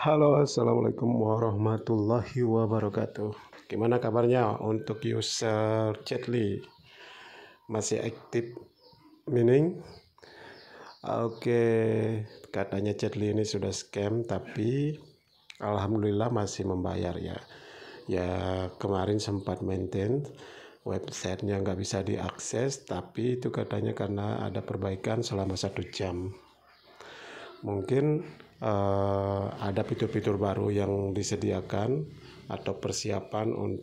Halo, assalamualaikum warahmatullahi wabarakatuh. Gimana kabarnya untuk user Chatly? Masih aktif mining? Oke, katanya Chatly ini sudah scam, tapi alhamdulillah masih membayar ya. Ya kemarin sempat maintain websitenya nggak bisa diakses, tapi itu katanya karena ada perbaikan selama satu jam mungkin uh, ada fitur-fitur baru yang disediakan atau persiapan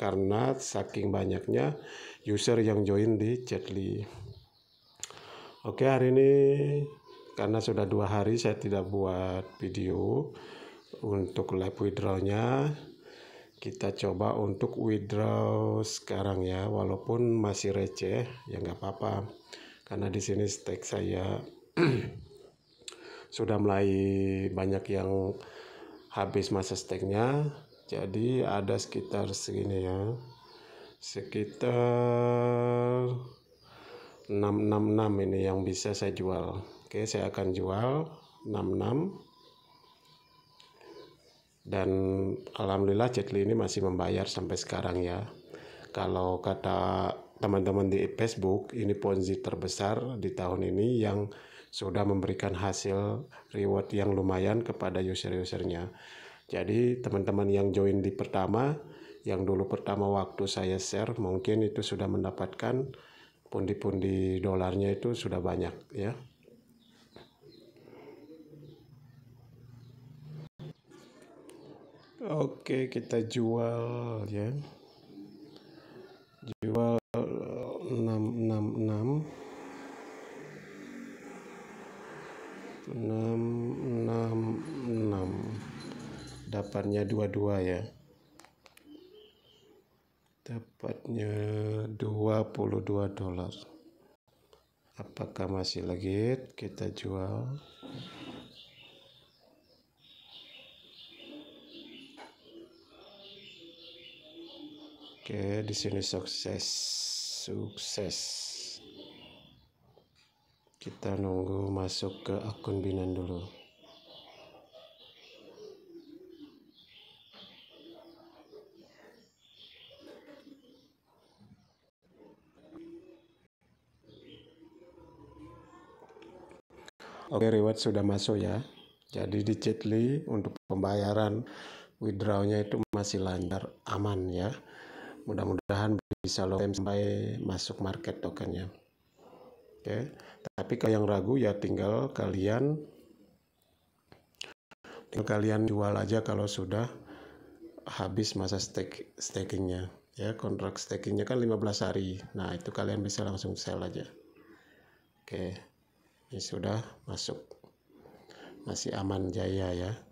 karena saking banyaknya user yang join di Chatly. Oke hari ini karena sudah dua hari saya tidak buat video untuk live withdrawnya kita coba untuk withdraw sekarang ya walaupun masih receh ya nggak apa-apa karena di sini stake saya sudah mulai banyak yang habis masa steknya jadi ada sekitar segini ya sekitar 666 ini yang bisa saya jual oke saya akan jual 66 dan alhamdulillah Jetli ini masih membayar sampai sekarang ya kalau kata teman-teman di Facebook ini ponzi terbesar di tahun ini yang sudah memberikan hasil reward yang lumayan kepada user-usernya. Jadi teman-teman yang join di pertama, yang dulu pertama waktu saya share mungkin itu sudah mendapatkan pundi-pundi dolarnya itu sudah banyak ya. Oke, kita jual ya. Jual 666 6 6 6 dapatnya 22 ya dapatnya 22 dolar apakah masih legit kita jual oke di sini sukses sukses kita nunggu masuk ke akun binan dulu Oke, okay, reward sudah masuk ya. Jadi di Citli untuk pembayaran withdrawnya itu masih lancar, aman ya. Mudah-mudahan bisa lo sampai masuk market tokennya. Oke. Okay. Tapi kalau yang ragu ya tinggal kalian tinggal kalian jual aja kalau sudah habis masa stake stakingnya ya kontrak stakingnya kan 15 hari nah itu kalian bisa langsung sell aja oke ini sudah masuk masih aman jaya ya